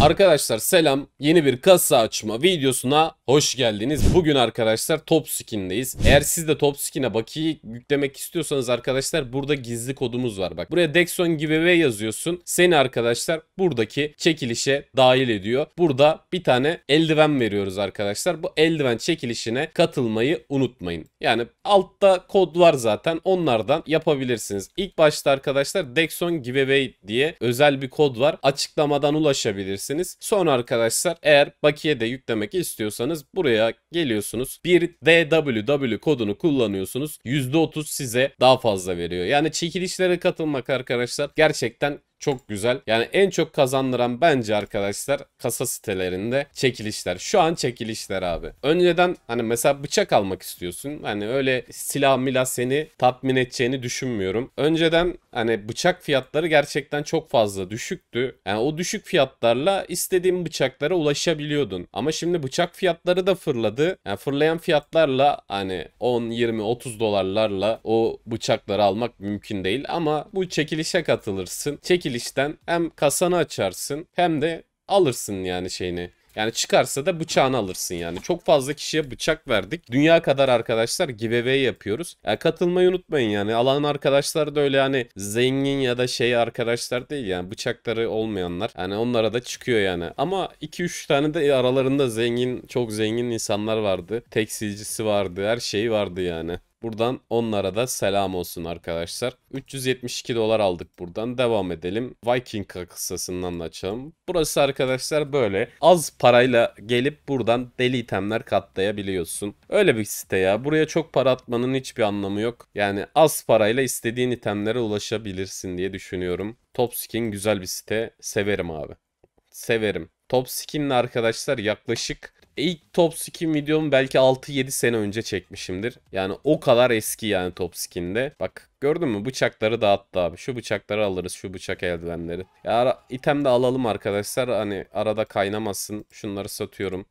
Arkadaşlar selam. Yeni bir kasa açma videosuna Hoş geldiniz. Bugün arkadaşlar Top Skin'deyiz. Eğer siz de Top Skin'e bakiyi yüklemek istiyorsanız arkadaşlar burada gizli kodumuz var. Bak buraya Dexon Giveaway yazıyorsun. Seni arkadaşlar buradaki çekilişe dahil ediyor. Burada bir tane eldiven veriyoruz arkadaşlar. Bu eldiven çekilişine katılmayı unutmayın. Yani altta kod var zaten. Onlardan yapabilirsiniz. İlk başta arkadaşlar Dexon Giveaway diye özel bir kod var. Açıklamadan ulaşabilirsiniz. Sonra arkadaşlar eğer bakiye de yüklemek istiyorsanız istiyorsanız buraya geliyorsunuz. Bir DWW kodunu kullanıyorsunuz. %30 size daha fazla veriyor. Yani çekilişlere katılmak arkadaşlar gerçekten çok güzel. Yani en çok kazandıran bence arkadaşlar kasa sitelerinde çekilişler. Şu an çekilişler abi. Önceden hani mesela bıçak almak istiyorsun. Hani öyle silah milah seni tatmin edeceğini düşünmüyorum. Önceden hani bıçak fiyatları gerçekten çok fazla düşüktü. Yani o düşük fiyatlarla istediğin bıçaklara ulaşabiliyordun. Ama şimdi bıçak fiyatları da fırladı. Yani fırlayan fiyatlarla hani 10, 20, 30 dolarlarla o bıçakları almak mümkün değil. Ama bu çekilişe katılırsın. Çekiliş kilişten hem kasanı açarsın hem de alırsın yani şeyini. Yani çıkarsa da bıçağını alırsın yani. Çok fazla kişiye bıçak verdik. Dünya kadar arkadaşlar giveaway yapıyoruz. Yani katılmayı unutmayın yani. Alan arkadaşlar da öyle yani zengin ya da şey arkadaşlar değil yani. Bıçakları olmayanlar. Yani onlara da çıkıyor yani. Ama 2-3 tane de aralarında zengin, çok zengin insanlar vardı. Tekstilcisi vardı, her şeyi vardı yani. Buradan onlara da selam olsun arkadaşlar. 372 dolar aldık buradan. Devam edelim. Viking kıssasından da açalım. Burası arkadaşlar böyle. Az parayla gelip buradan deli itemler katlayabiliyorsun. Öyle bir site ya. Buraya çok para atmanın hiçbir anlamı yok. Yani az parayla istediğin itemlere ulaşabilirsin diye düşünüyorum. Topskin güzel bir site. Severim abi. Severim. Top Skin'le arkadaşlar yaklaşık ilk top skin videomu belki 6-7 sene önce çekmişimdir. Yani o kadar eski yani top skinde. Bak gördün mü bıçakları dağıttı abi. Şu bıçakları alırız şu bıçak eldivenleri. Ya item de alalım arkadaşlar. Hani arada kaynamasın. Şunları satıyorum.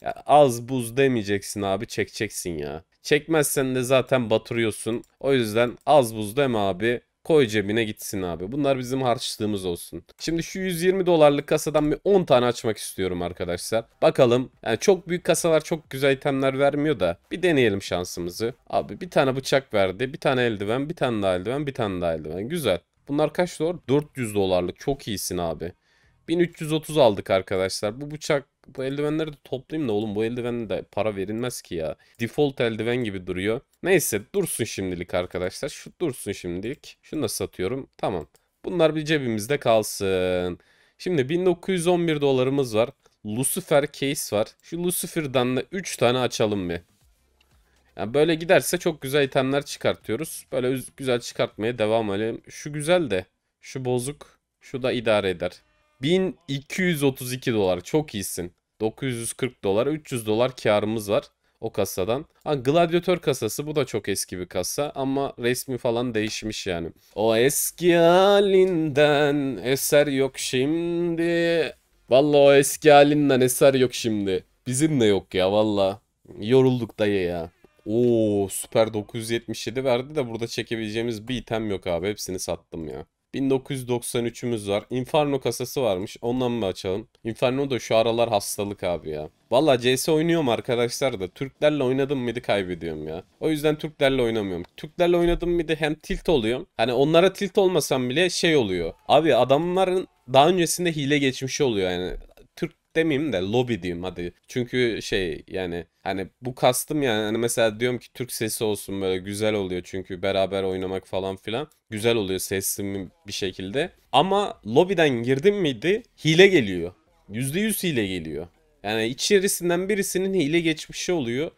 Ya az buz demeyeceksin abi çekeceksin ya. Çekmezsen de zaten batırıyorsun. O yüzden az buz deme abi. Koy cebine gitsin abi. Bunlar bizim harçlığımız olsun. Şimdi şu 120 dolarlık kasadan bir 10 tane açmak istiyorum arkadaşlar. Bakalım. Yani çok büyük kasalar çok güzel itemler vermiyor da. Bir deneyelim şansımızı. Abi bir tane bıçak verdi. Bir tane eldiven. Bir tane daha eldiven. Bir tane daha eldiven. Güzel. Bunlar kaç dolar? 400 dolarlık. Çok iyisin abi. 1330 aldık arkadaşlar. Bu bıçak bu eldivenleri de toplayayım da oğlum bu eldiven de para verilmez ki ya. Default eldiven gibi duruyor. Neyse dursun şimdilik arkadaşlar. Şu dursun şimdilik. Şunu da satıyorum. Tamam. Bunlar bir cebimizde kalsın. Şimdi 1911 dolarımız var. Lucifer case var. Şu Lucifer'dan da 3 tane açalım bir. Yani böyle giderse çok güzel itemler çıkartıyoruz. Böyle güzel çıkartmaya devam edelim. Şu güzel de. Şu bozuk. Şu da idare eder. 1232 dolar. Çok iyisin. 940 dolar, 300 dolar karımız var o kasadan. Ha, gladyatör kasası bu da çok eski bir kasa ama resmi falan değişmiş yani. O eski halinden eser yok şimdi. Valla o eski halinden eser yok şimdi. Bizim de yok ya valla. Yorulduk dayı ya. Oo süper 977 verdi de burada çekebileceğimiz bir item yok abi. Hepsini sattım ya. 1993'ümüz var. Inferno kasası varmış. Ondan mı açalım? Inferno da şu aralar hastalık abi ya. Valla CS oynuyorum arkadaşlar da Türklerle oynadım mıydı kaybediyorum ya. O yüzden Türklerle oynamıyorum. Türklerle oynadım mıydı hem tilt oluyorum. Hani onlara tilt olmasam bile şey oluyor. Abi adamların daha öncesinde hile geçmişi oluyor yani demeyeyim de lobby diyeyim hadi. Çünkü şey yani hani bu kastım yani hani mesela diyorum ki Türk sesi olsun böyle güzel oluyor çünkü beraber oynamak falan filan güzel oluyor sesim bir şekilde. Ama lobiden girdim miydi hile geliyor. yüzde yüz hile geliyor. Yani içerisinden birisinin hile geçmişi oluyor.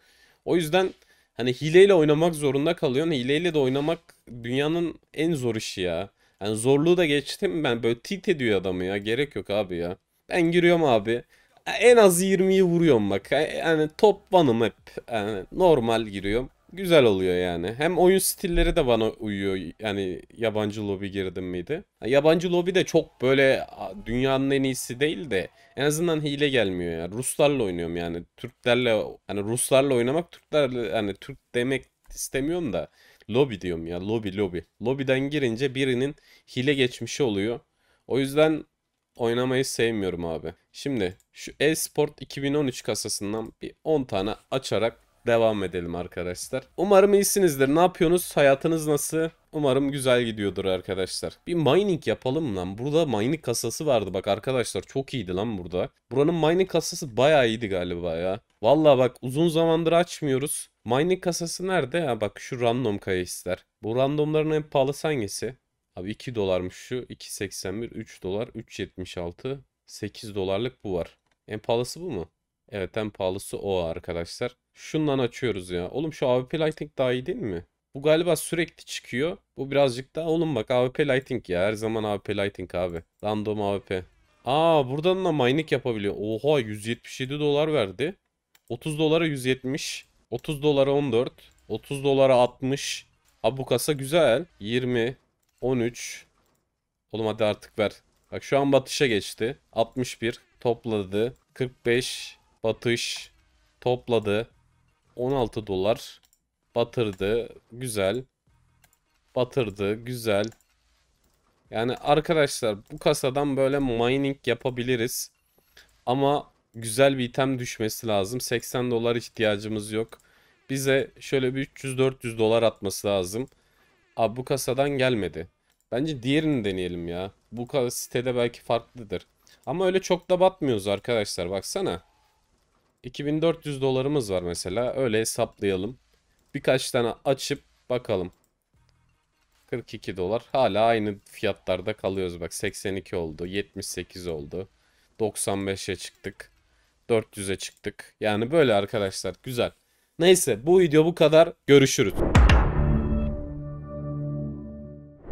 O yüzden hani hileyle oynamak zorunda kalıyorsun. Hileyle de oynamak dünyanın en zor işi ya. Yani zorluğu da geçtim ben böyle tit ediyor adamı ya. Gerek yok abi ya. Ben giriyorum abi. En az 20'yi vuruyorum bak. Yani top vanım hep. Yani normal giriyorum. Güzel oluyor yani. Hem oyun stilleri de bana uyuyor. Yani yabancı lobi girdim miydi? Yabancı lobi de çok böyle dünyanın en iyisi değil de en azından hile gelmiyor Yani. Ruslarla oynuyorum yani. Türklerle hani Ruslarla oynamak Türklerle hani Türk demek istemiyorum da lobi diyorum ya. Lobi lobi. Lobiden girince birinin hile geçmişi oluyor. O yüzden oynamayı sevmiyorum abi. Şimdi şu Esport 2013 kasasından bir 10 tane açarak devam edelim arkadaşlar. Umarım iyisinizdir. Ne yapıyorsunuz? Hayatınız nasıl? Umarım güzel gidiyordur arkadaşlar. Bir mining yapalım lan. Burada mining kasası vardı bak arkadaşlar. Çok iyiydi lan burada. Buranın mining kasası bayağı iyiydi galiba ya. Valla bak uzun zamandır açmıyoruz. Mining kasası nerede? ya? bak şu random kaya ister. Bu randomların en pahalısı hangisi? Abi 2 dolarmış şu. 2.81, 3 dolar, 3.76, 8 dolarlık bu var. En pahalısı bu mu? Evet en pahalısı o arkadaşlar. Şundan açıyoruz ya. Oğlum şu AWP Lighting daha iyi değil mi? Bu galiba sürekli çıkıyor. Bu birazcık daha oğlum bak AWP Lighting ya. Her zaman AWP Lighting abi. Random AWP. Aa buradan da mining yapabiliyor. Oha 177 dolar verdi. 30 dolara 170. 30 dolara 14. 30 dolara 60. Abi bu kasa güzel. 20. 13. Oğlum hadi artık ver. Bak şu an batışa geçti. 61 topladı. 45 batış topladı. 16 dolar batırdı. Güzel. Batırdı. Güzel. Yani arkadaşlar bu kasadan böyle mining yapabiliriz. Ama güzel bir item düşmesi lazım. 80 dolar ihtiyacımız yok. Bize şöyle bir 300-400 dolar atması lazım. Abi bu kasadan gelmedi. Bence diğerini deneyelim ya. Bu sitede belki farklıdır. Ama öyle çok da batmıyoruz arkadaşlar baksana. 2400 dolarımız var mesela. Öyle hesaplayalım. Birkaç tane açıp bakalım. 42 dolar. Hala aynı fiyatlarda kalıyoruz. Bak 82 oldu. 78 oldu. 95'e çıktık. 400'e çıktık. Yani böyle arkadaşlar. Güzel. Neyse bu video bu kadar. Görüşürüz.